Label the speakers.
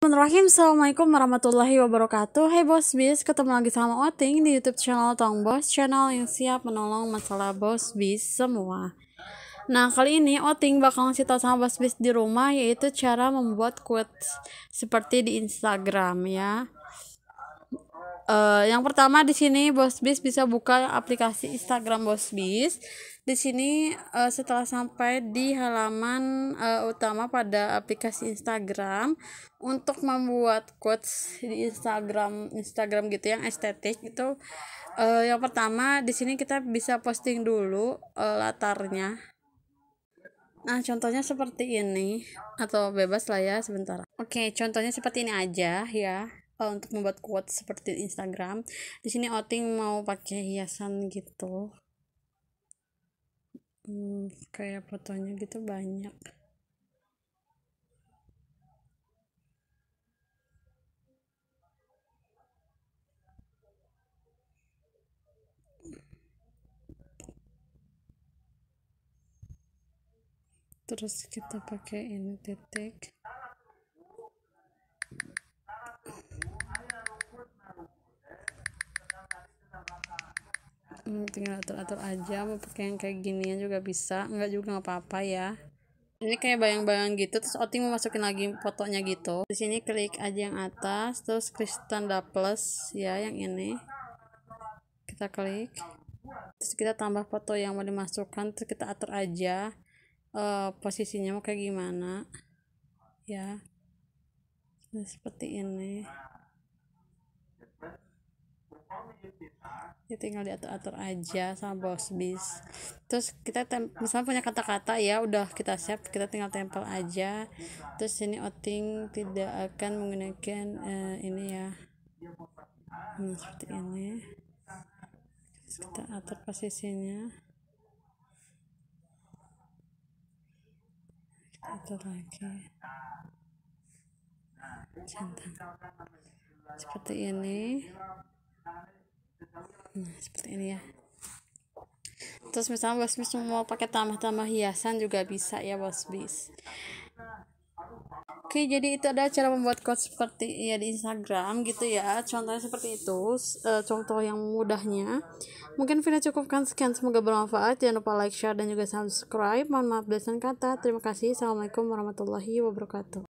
Speaker 1: Bismillahirrahmanirrahim Assalamualaikum warahmatullahi wabarakatuh Hai Bos Bis, ketemu lagi sama Oting di youtube channel Tong Bos Channel yang siap menolong masalah Bos Bis semua Nah kali ini Oting bakal ngasih tau sama Bos Bis di rumah Yaitu cara membuat quotes seperti di Instagram ya Uh, yang pertama di sini Bos Bis bisa buka aplikasi Instagram Bos Bis. Di sini uh, setelah sampai di halaman uh, utama pada aplikasi Instagram untuk membuat quotes di Instagram Instagram gitu yang estetik itu uh, yang pertama di sini kita bisa posting dulu uh, latarnya. Nah, contohnya seperti ini atau bebas lah ya sebentar. Oke, contohnya seperti ini aja ya uh, untuk membuat quotes seperti Instagram di sini outing mau pakai hiasan gitu hmm, kayak fotonya gitu banyak terus kita pakai ini titik hmm tinggal atur-atur aja mau pakai yang kayak ginian juga bisa nggak juga nggak apa-apa ya ini kayak bayang-bayang gitu terus Oting mau masukin lagi fotonya gitu di sini klik aja yang atas terus klik tanda plus ya yang ini kita klik terus kita tambah foto yang mau dimasukkan terus kita atur aja uh, posisinya mau kayak gimana ya nah, seperti ini ya tinggal diatur-atur aja sama bos bis terus kita tem misalnya punya kata-kata ya udah kita siap kita tinggal tempel aja terus ini outing tidak akan menggunakan uh, ini ya hmm, seperti ini terus kita atur posisinya kita atur lagi Cinta. seperti ini nah seperti ini ya terus misalnya wasbis mau pakai tambah-tambah hiasan juga bisa ya wasbis Oke, jadi itu ada cara membuat code seperti ya di Instagram gitu ya. Contohnya seperti itu, e, contoh yang mudahnya. Mungkin video cukupkan sekian, semoga bermanfaat. Jangan lupa like, share, dan juga subscribe. Mohon maaf dan kata. Terima kasih. Assalamualaikum warahmatullahi wabarakatuh.